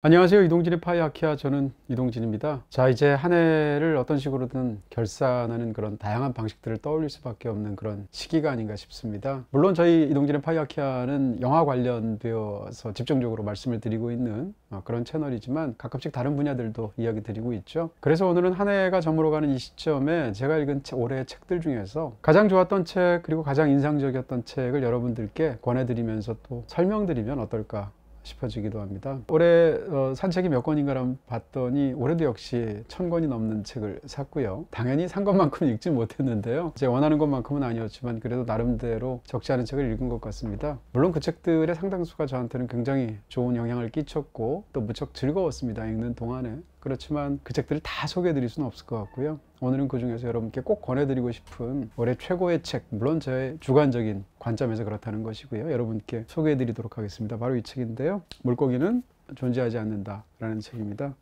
안녕하세요 이동진의 파이아키아 저는 이동진입니다 자 이제 한 해를 어떤 식으로든 결산하는 그런 다양한 방식들을 떠올릴 수밖에 없는 그런 시기가 아닌가 싶습니다 물론 저희 이동진의 파이아키아는 영화 관련되어서 집중적으로 말씀을 드리고 있는 아, 그런 채널이지만 가끔씩 다른 분야들도 이야기 드리고 있죠 그래서 오늘은 한 해가 저물어가는 이 시점에 제가 읽은 올해 의 책들 중에서 가장 좋았던 책 그리고 가장 인상적이었던 책을 여러분들께 권해드리면서 또 설명드리면 어떨까 싶어지기도 합니다. 올해 어, 산책이 몇 권인가를 봤더니 올해도 역시 천 권이 넘는 책을 샀고요. 당연히 산 것만큼 읽지 못했는데요. 제 원하는 것만큼은 아니었지만 그래도 나름대로 적지 않은 책을 읽은 것 같습니다. 물론 그 책들의 상당수가 저한테는 굉장히 좋은 영향을 끼쳤고 또 무척 즐거웠습니다. 읽는 동안에 그렇지만 그 책들을 다 소개해드릴 수는 없을 것 같고요. 오늘은 그 중에서 여러분께 꼭 권해드리고 싶은 올해 최고의 책, 물론 제 주관적인 관점에서 그렇다는 것이고요. 여러분께 소개해드리도록 하겠습니다. 바로 이 책인데요. 물고기는 존재하지 않는다라는 책입니다.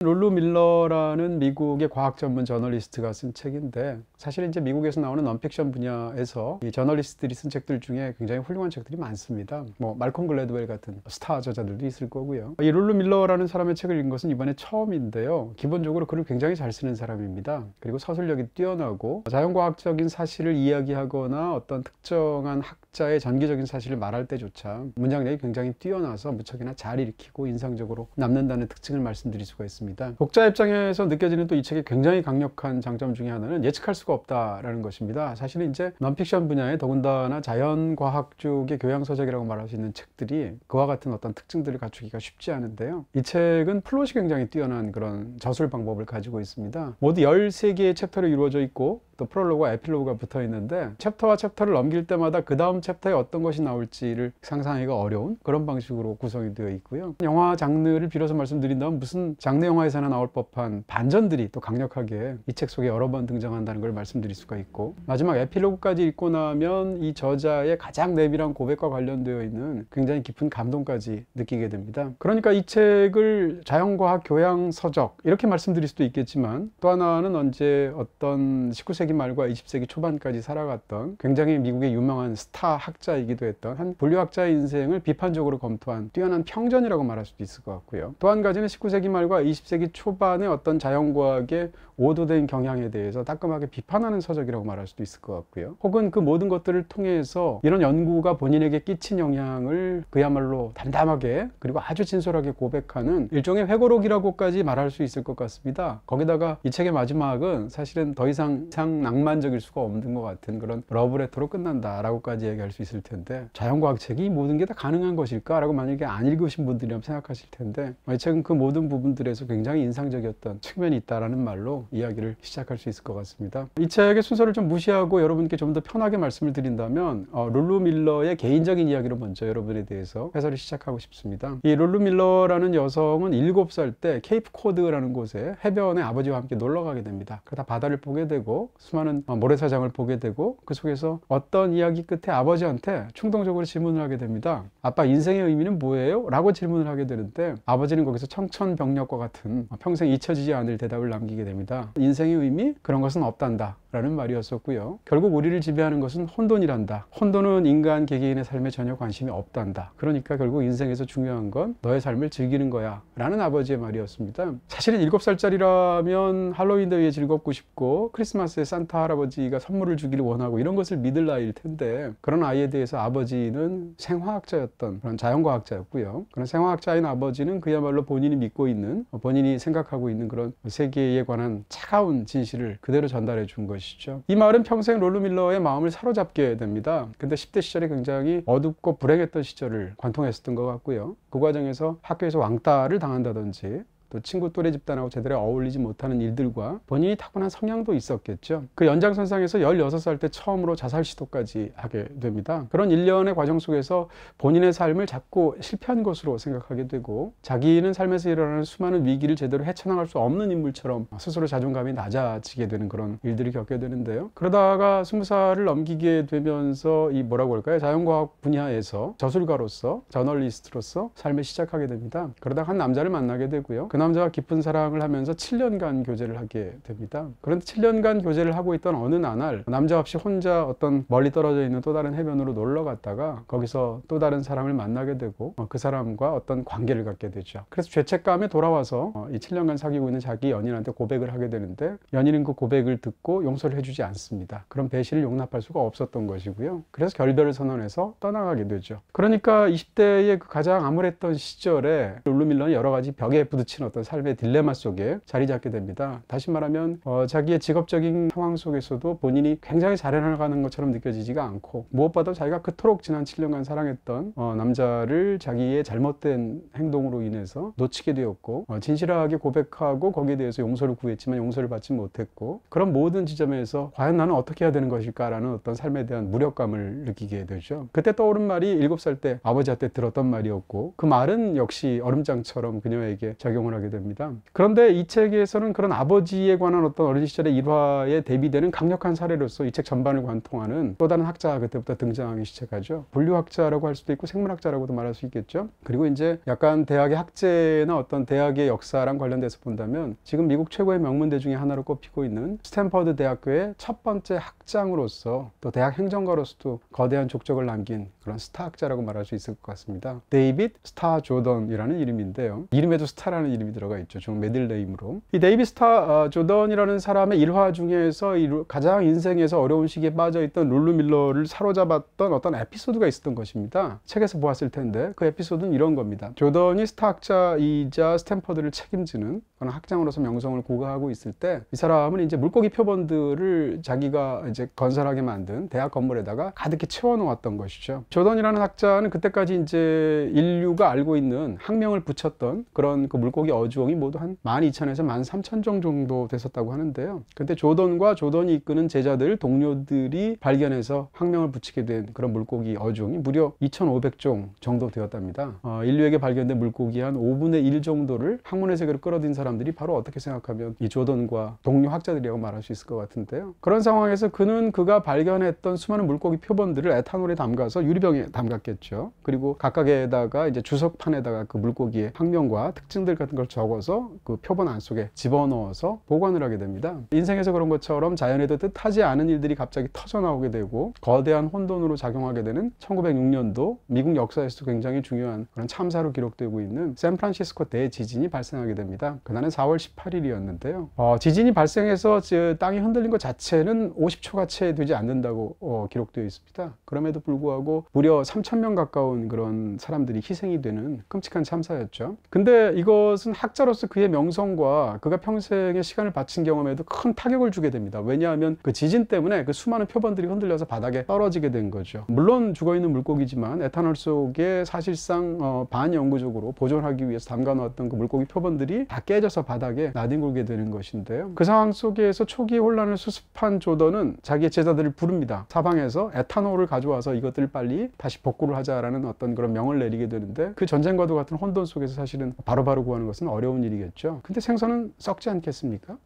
롤루 밀러라는 미국의 과학 전문 저널리스트가 쓴 책인데 사실 이제 미국에서 나오는 언픽션 분야에서 이 저널리스트들이 쓴 책들 중에 굉장히 훌륭한 책들이 많습니다. 뭐 말콤 글래드웰 같은 스타 저자들도 있을 거고요. 이 룰루 밀러라는 사람의 책을 읽은 것은 이번에 처음인데요. 기본적으로 글을 굉장히 잘 쓰는 사람입니다. 그리고 서술력이 뛰어나고 자연과학적인 사실을 이야기하거나 어떤 특정한 학자의 전기적인 사실을 말할 때조차 문장력이 굉장히 뛰어나서 무척이나 잘 읽히고 인상적으로 남는다는 특징을 말씀드릴 수가 있습니다. 독자 입장에서 느껴지는 또 이 책의 굉장히 강력한 장점 중에 하나는 예측할 수가 수가 없다라는 것입니다. 사실은 이제 넌픽션 분야에 더군다나 자연과학 쪽의 교양서적이라고 말할 수 있는 책들이 그와 같은 어떤 특징들을 갖추기가 쉽지 않은데요. 이 책은 플롯이 굉장히 뛰어난 그런 저술 방법을 가지고 있습니다. 모두 13개의 챕터로 이루어져 있고 또 프롤로그와 에필로그가 붙어 있는데 챕터와 챕터를 넘길 때마다 그 다음 챕터에 어떤 것이 나올지를 상상하기가 어려운 그런 방식으로 구성이 되어 있고요. 영화 장르를 비로소 말씀드린다면 무슨 장르 영화에서나 나올 법한 반전들이 또 강력하게 이 책 속에 여러 번 등장한다는 걸 말씀드릴 수가 있고 마지막 에필로그까지 읽고 나면 이 저자의 가장 내밀한 고백과 관련되어 있는 굉장히 깊은 감동까지 느끼게 됩니다. 그러니까 이 책을 자연과학 교양 서적 이렇게 말씀드릴 수도 있겠지만 또 하나는 언제 어떤 19세기 19세기 말과 20세기 초반까지 살아갔던 굉장히 미국의 유명한 스타 학자이기도 했던 한 분류학자의 인생을 비판적으로 검토한 뛰어난 평전이라고 말할 수도 있을 것 같고요. 또 한 가지는 19세기 말과 20세기 초반의 어떤 자연과학의 오도된 경향에 대해서 따끔하게 비판하는 서적이라고 말할 수도 있을 것 같고요. 혹은 그 모든 것들을 통해서 이런 연구가 본인에게 끼친 영향을 그야말로 담담하게 그리고 아주 진솔하게 고백하는 일종의 회고록이라고까지 말할 수 있을 것 같습니다. 거기다가 이 책의 마지막은 사실은 더 이상 상 낭만적일 수가 없는 것 같은 그런 러브레터로 끝난다라고까지 얘기할 수 있을 텐데 자연과학책이 모든 게 다 가능한 것일까라고 만약에 안 읽으신 분들이라면 생각하실 텐데 이 책은 그 모든 부분들에서 굉장히 인상적이었던 측면이 있다라는 말로 이야기를 시작할 수 있을 것 같습니다. 이 책의 순서를 좀 무시하고 여러분께 좀 더 편하게 말씀을 드린다면 어, 룰루 밀러의 개인적인 이야기로 먼저 여러분에 대해서 해설을 시작하고 싶습니다. 이 룰루 밀러라는 여성은 7살 때 케이프 코드라는 곳에 해변에 아버지와 함께 놀러 가게 됩니다. 그러다 바다를 보게 되고 수많은 어, 모래사장을 보게 되고 그 속에서 어떤 이야기 끝에 아버지한테 충동적으로 질문을 하게 됩니다. 아빠 인생의 의미는 뭐예요? 라고 질문을 하게 되는데 아버지는 거기서 청천벽력과 같은 평생 잊혀지지 않을 대답을 남기게 됩니다. 인생의 의미? 그런 것은 없단다. 라는 말이었었고요. 결국 우리를 지배하는 것은 혼돈이란다. 혼돈은 인간 개개인의 삶에 전혀 관심이 없단다. 그러니까 결국 인생에서 중요한 건 너의 삶을 즐기는 거야. 라는 아버지의 말이었습니다. 사실은 7살짜리라면 할로윈 대회에 즐겁고 싶고 크리스마스에 산타 할아버지가 선물을 주기를 원하고 이런 것을 믿을 나이일 텐데 그런 아이에 대해서 아버지는 생화학자였던 그런 자연과학자였고요. 그런 생화학자인 아버지는 그야말로 본인이 믿고 있는 어, 본인이 생각하고 있는 그런 세계에 관한 차가운 진실을 그대로 전달해 준 것이 것이죠. 이 마을은 평생 롤루밀러의 마음을 사로잡게 됩니다. 근데 10대 시절이 굉장히 어둡고 불행했던 시절을 관통했었던 것 같고요. 그 과정에서 학교에서 왕따를 당한다든지 또 친구 또래 집단하고 제대로 어울리지 못하는 일들과 본인이 타고난 성향도 있었겠죠. 그 연장선상에서 16살 때 처음으로 자살 시도까지 하게 됩니다. 그런 일련의 과정 속에서 본인의 삶을 자꾸 실패한 것으로 생각하게 되고 자기는 삶에서 일어나는 수많은 위기를 제대로 헤쳐나갈 수 없는 인물처럼 스스로 자존감이 낮아지게 되는 그런 일들을 겪게 되는데요. 그러다가 20살을 넘기게 되면서 이 뭐라고 할까요? 자연과학 분야에서 저술가로서 저널리스트로서 삶을 시작하게 됩니다. 그러다 한 남자를 만나게 되고요. 그 남자와 깊은 사랑을 하면서 7년간 교제를 하게 됩니다. 그런데 7년간 교제를 하고 있던 어느 나날 남자 없이 혼자 어떤 멀리 떨어져 있는 또 다른 해변으로 놀러 갔다가 거기서 또 다른 사람을 만나게 되고 어, 그 사람과 어떤 관계를 갖게 되죠. 그래서 죄책감에 돌아와서 어, 이 7년간 사귀고 있는 자기 연인한테 고백을 하게 되는데 연인은 그 고백을 듣고 용서를 해주지 않습니다. 그럼 배신을 용납할 수가 없었던 것이고요. 그래서 결별을 선언해서 떠나가게 되죠. 그러니까 20대의 그 가장 암울했던 시절에 룰루밀런이 여러 가지 벽에 부딪히는 어떤 삶의 딜레마 속에 자리 잡게 됩니다. 다시 말하면 어, 자기의 직업적인 상황 속에서도 본인이 굉장히 잘해나가는 것처럼 느껴지지가 않고 무엇보다 자기가 그토록 지난 7년간 사랑했던 어, 남자를 자기의 잘못된 행동으로 인해서 놓치게 되었고 어, 진실하게 고백하고 거기에 대해서 용서를 구했지만 용서를 받지 못했고 그런 모든 지점에서 과연 나는 어떻게 해야 되는 것일까라는 어떤 삶에 대한 무력감을 느끼게 되죠. 그때 떠오른 말이 7살 때 아버지한테 들었던 말이었고 그 말은 역시 얼음장처럼 그녀에게 작용을 하게 하게 됩니다. 그런데 이 책에서는 그런 아버지에 관한 어떤 어린 시절의 일화에 대비되는 강력한 사례로서 이 책 전반을 관통하는 또 다른 학자가 그때부터 등장하기 시작하죠. 분류학자라고 할 수도 있고 생물학자라고도 말할 수 있겠죠. 그리고 이제 약간 대학의 학제나 어떤 대학의 역사랑 관련돼서 본다면 지금 미국 최고의 명문대 중에 하나로 꼽히고 있는 스탠퍼드 대학교의 첫 번째 학장으로서 또 대학 행정가로서도 거대한 족적을 남긴 그런 스타 학자라고 말할 수 있을 것 같습니다. 데이빗 스타 조던이라는 이름인데요. 이름에도 스타라는 이름이 개념이 들어가 있죠. 중메딜레임으로이 데이비스타 아, 조던이라는 사람의 일화 중에서 가장 인생에서 어려운 시기에 빠져있던 룰루 밀러를 사로잡았던 어떤 에피소드가 있었던 것입니다. 책에서 보았을 텐데 그 에피소드는 이런 겁니다. 조던이 스타학자이자 스탠퍼드를 책임지는 그런 학장으로서 명성을 고가하고 있을 때 이 사람은 이제 물고기 표본들을 자기가 이제 건설하게 만든 대학 건물에다가 가득히 채워놓았던 것이죠. 조던이라는 학자는 그때까지 이제 인류가 알고 있는 학명을 붙였던 그런 그 물고기 어주홍이 모두 한 12,000에서 13,000종 정도 됐었다고 하는데요. 그데 조던과 조던이 이끄는 제자들, 동료들이 발견해서 학명을 붙이게 된 그런 물고기 어종이 무려 2,500종 정도 되었답니다. 어, 인류에게 발견된 물고기 한 5분의 1 정도를 학문의 세계로 끌어든 사람 사람들이 바로 어떻게 생각하면 이 조던과 동료 학자들이라고 말할 수 있을 것 같은데요. 그런 상황에서 그는 그가 발견했던 수많은 물고기 표본들을 에탄올에 담가서 유리병에 담갔겠죠. 그리고 각각에다가 이제 주석판에다가 그 물고기의 학명과 특징들 같은 걸 적어서 그 표본 안 속에 집어넣어서 보관을 하게 됩니다. 인생에서 그런 것처럼 자연에도 뜻하지 않은 일들이 갑자기 터져 나오게 되고 거대한 혼돈으로 작용하게 되는 1906년도 미국 역사에서도 굉장히 중요한 그런 참사로 기록되고 있는 샌프란시스코 대지진이 발생하게 됩니다. 그날 지나는 4월 18일이었는데요. 어, 지진이 발생해서 땅이 흔들린 것 자체는 50초가 채 되지 않는다고 어, 기록되어 있습니다. 그럼에도 불구하고 무려 3천명 가까운 그런 사람들이 희생이 되는 끔찍한 참사였죠. 근데 이것은 학자로서 그의 명성과 그가 평생의 시간을 바친 경험에도 큰 타격을 주게 됩니다. 왜냐하면 그 지진 때문에 그 수많은 표본들이 흔들려서 바닥에 떨어지게 된 거죠. 물론 죽어 있는 물고기지만 에탄올 속에 사실상 어, 반영구적으로 보존하기 위해서 담가 놓았던 그 물고기 표본들이 다 깨져 찔려서 바닥에 나뒹굴게 되는 것인데요. 그 상황 속에서 초기 혼란을 수습한 조던은 자기 제자들을 부릅니다. 사방에서 에탄올을 가져와서 이것들 을 빨리 다시 복구를 하자라는 어떤 그런 명을 내리게 되는데 그 전쟁과도 같은 혼돈 속에서 사실은 바로바로 바로 구하는 것은 어려운 일이겠죠. 근데 생선은 썩지 않겠습니까?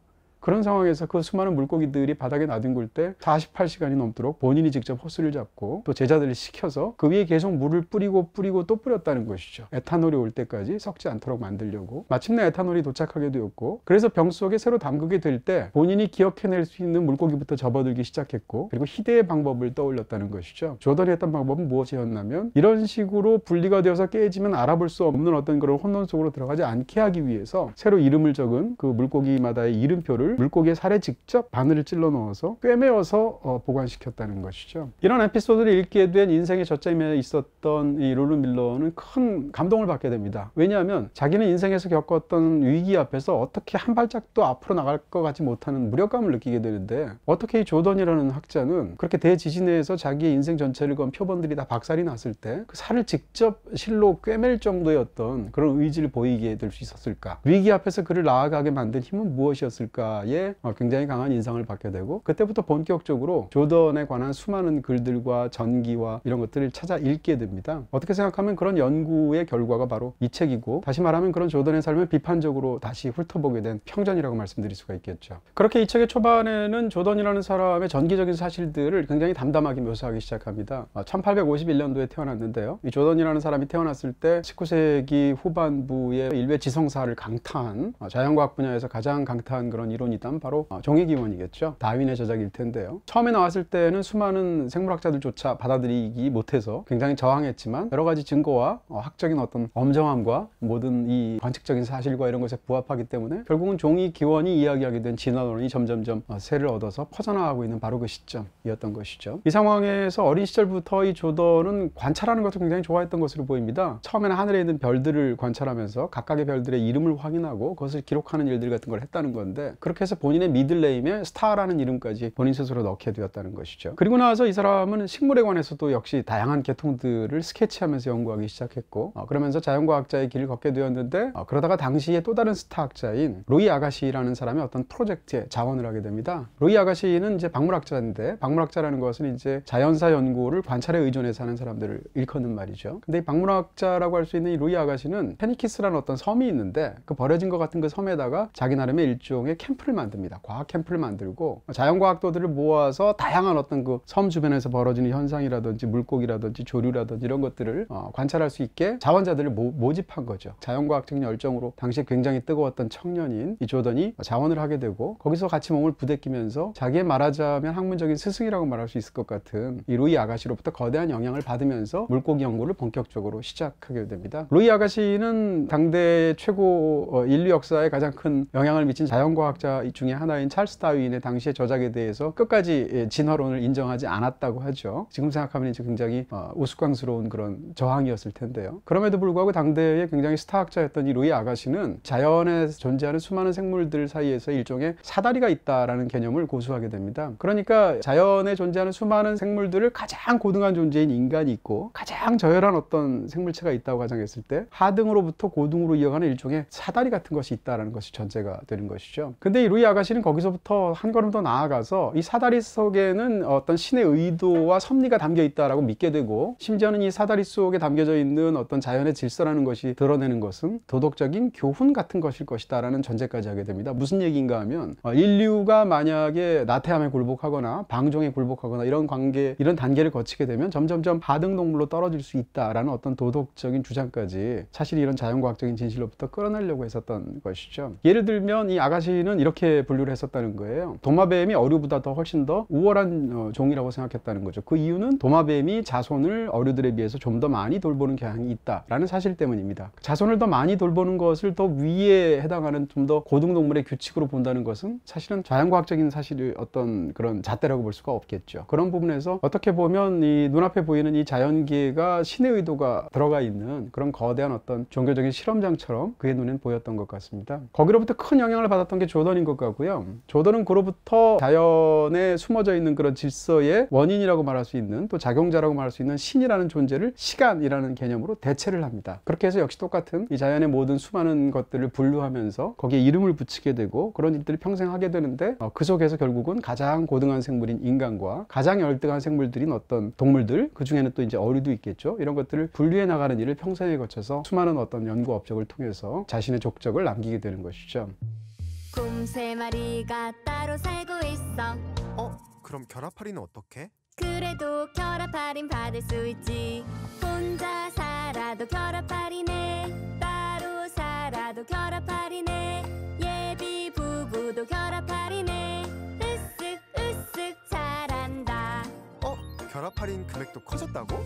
그런 상황에서 그 수많은 물고기들이 바닥에 나뒹굴 때 48시간이 넘도록 본인이 직접 호스를 잡고 또 제자들을 시켜서 그 위에 계속 물을 뿌리고 뿌리고 또 뿌렸다는 것이죠. 에탄올이 올 때까지 섞지 않도록 만들려고 마침내 에탄올이 도착하게 되었고 그래서 병 속에 새로 담그게 될 때 본인이 기억해낼 수 있는 물고기부터 접어들기 시작했고 그리고 희대의 방법을 떠올렸다는 것이죠. 조던이 했던 방법은 무엇이었냐면 이런 식으로 분리가 되어서 깨지면 알아볼 수 없는 어떤 그런 혼돈 속으로 들어가지 않게 하기 위해서 새로 이름을 적은 그 물고기마다의 이름표를 음. 물고기의 살에 직접 바늘을 찔러 넣어서 꿰매어서 어, 보관시켰다는 것이죠. 이런 에피소드를 읽게 된 인생의 저점에 있었던 이 롤루 밀러는 큰 감동을 받게 됩니다. 왜냐하면 자기는 인생에서 겪었던 위기 앞에서 어떻게 한 발짝도 앞으로 나갈 것 같지 못하는 무력감을 느끼게 되는데 어떻게 이 조던이라는 학자는 그렇게 대지진에서 자기의 인생 전체를 건 표본들이 다 박살이 났을 때 그 살을 직접 실로 꿰맬 정도의 어떤 그런 의지를 보이게 될 수 있었을까? 위기 앞에서 그를 나아가게 만든 힘은 무엇이었을까? 작가의 어, 굉장히 강한 인상을 받게 되고 그때부터 본격적으로 조던에 관한 수많은 글들과 전기와 이런 것들을 찾아 읽게 됩니다. 어떻게 생각하면 그런 연구의 결과가 바로 이 책이고 다시 말하면 그런 조던의 삶을 비판적으로 다시 훑어보게 된 평전이라고 말씀드릴 수가 있겠죠. 그렇게 이 책의 초반에는 조던이라는 사람의 전기적인 사실들을 굉장히 담담하게 묘사하기 시작합니다. 1851년도에 아, 태어났는데요. 이 조던이라는 사람이 태어났을 때 19세기 후반부의 일베 지성사를 강타한 아, 자연과학 분야에서 가장 강타한 그런 이론 이 의원이다 바로 종의기원이겠죠 아, 다윈의 저작일 텐데요 처음에 나왔을 때는 수많은 생물학자들조차 받아들이기 못해서 굉장히 저항했지만 여러 가지 증거와 어, 학적인 어떤 엄정함과 모든 이 관측적인 사실과 이런 것에 부합하기 때문에 결국은 종이기원이 이야기하게 된 진화론이 점점점 어, 세를 얻어서 퍼져나가고 있는 바로 그 시점이었던 것이죠 이 상황에서 어린 시절부터 이 조던은 관찰하는 것을 굉장히 좋아했던 것으로 보입니다 처음에는 하늘에 있는 별들을 관찰하면서 각각의 별들의 이름을 확인하고 그것을 기록하는 일들 같은 걸 했다는 건데 그렇게 그렇게 해서 본인의 미들네임에 스타라는 이름까지 본인 스스로 넣게 되었다는 것이죠. 그리고 나서 이 사람은 식물에 관해서도 역시 다양한 계통들을 스케치하면서 연구하기 시작했고 어, 그러면서 자연과학자의 길을 걷게 되었는데 어, 그러다가 당시에 또 다른 스타학자인 로이 아가시라는 사람이 어떤 프로젝트에 자원을 하게 됩니다. 로이 아가시는 이제 박물학자인데 박물학자라는 것은 이제 자연사 연구를 관찰에 의존해서 하는 사람들을 일컫는 말이죠. 근데 이 박물학자라고 할 수 있는 이 로이 아가시는 페니키스라는 어떤 섬이 있는데 그 버려진 것 같은 그 섬에다가 자기 나름의 일종의 캠프 캠프를 만듭니다. 과학 캠프를 만들고 자연과학도들을 모아서 다양한 어떤 그 섬 주변에서 벌어지는 현상이라든지 물고기라든지 조류라든지 이런 것들을 어, 관찰할 수 있게 자원자들을 모, 집한 거죠. 자연과학적인 열정으로 당시에 굉장히 뜨거웠던 청년인 이 조던이 자원을 하게 되고 거기서 같이 몸을 부대끼면서 자기의 말하자면 학문적인 스승이라고 말할 수 있을 것 같은 이 루이 아가씨로부터 거대한 영향을 받으면서 물고기 연구를 본격적으로 시작하게 됩니다. 루이 아가씨는 당대 최고 어, 인류 역사에 가장 큰 영향을 미친 자연과학자 저중에 하나인 찰스 다윈의 당시의 저작에 대해서 끝까지 예, 진화론을 인정하지 않았다고 하죠. 지금 생각하면 이제 굉장히 어, 우스꽝스러운 그런 저항이었을 텐데요. 그럼에도 불구하고 당대의 굉장히 스타학자였던 이 루이 아가씨는 자연에 존재하는 수많은 생물들 사이에서 일종의 사다리가 있다라는 개념을 고수하게 됩니다. 그러니까 자연에 존재하는 수많은 생물들을 가장 고등한 존재인 인간이 있고 가장 저열한 어떤 생물체가 있다고 가정했을 때 하등으로부터 고등으로 이어가는 일종의 사다리 같은 것이 있다라는 것이 전제가 되는 것이죠. 근데 이 루이 아가씨는 거기서부터 한 걸음 더 나아가서 이사다리속에는 어떤 신의 의도와 섭리가 담겨 있다라고 믿게 되고 심지어는 이 사다리 속에 담겨져 있는 어떤 자연의 질서라는 것이 드러내는 것은 도덕적인 교훈 같은 것일 것이다라는 전제까지 하게 됩니다. 무슨 얘기인가 하면 어, 인류가 만약에 나태함에 굴복하거나 방종에 굴복하거나 이런 관계 이런 단계를 거치게 되면 점점점 하등 동물로 떨어질 수 있다라는 어떤 도덕적인 주장까지 사실 이런 자연과학적인 진실로부터 끌어내려고 했었던 것이죠. 예를 들면 이 아가씨는 이렇게 이렇게 분류를 했었다는 거예요. 도마뱀이 어류보다 더 훨씬 더 우월한 어, 종이라고 생각했다는 거죠. 그 이유는 도마뱀이 자손을 어류들에 비해서 좀 더 많이 돌보는 경향이 있다라는 사실 때문입니다. 자손을 더 많이 돌보는 것을 더 위에 해당하는 좀 더 고등동물의 규칙으로 본다는 것은 사실은 자연과학적인 사실의 어떤 그런 잣대라고 볼 수가 없겠죠. 그런 부분에서 어떻게 보면 이 눈앞에 보이는 이 자연계가 신의 의도가 들어가 있는 그런 거대한 어떤 종교적인 실험장처럼 그의 눈엔 보였던 것 같습니다. 거기로부터 큰 영향을 받았던 게 조던인 있는 것 같고요. 조던은 그로부터 자연에 숨어져 있는 그런 질서의 원인이라고 말할 수 있는 또 작용자라고 말할 수 있는 신이라는 존재를 시간이라는 개념으로 대체를 합니다. 그렇게 해서 역시 똑같은 이 자연의 모든 수많은 것들을 분류하면서 거기에 이름을 붙이게 되고 그런 일들을 평생 하게 되는데 어, 그 속에서 결국은 가장 고등한 생물인 인간과 가장 열등한 생물들인 어떤 동물들 그 중에는 또 이제 어류도 있겠죠. 이런 것들을 분류해 나가는 일을 평생에 거쳐서 수많은 어떤 연구 업적을 통해서 자신의 족적을 남기게 되는 것이죠. 곰세 마리가 따로 살고 있어 어? 그럼 결합할인은 어떻게? 그래도 결합할인 받을 수 있지 혼자 살아도 결합할인해 따로 살아도 결합할인해 예비 부부도 결합할인해 으쓱 으쓱 잘한다 어? 결합할인 금액도 커졌다고?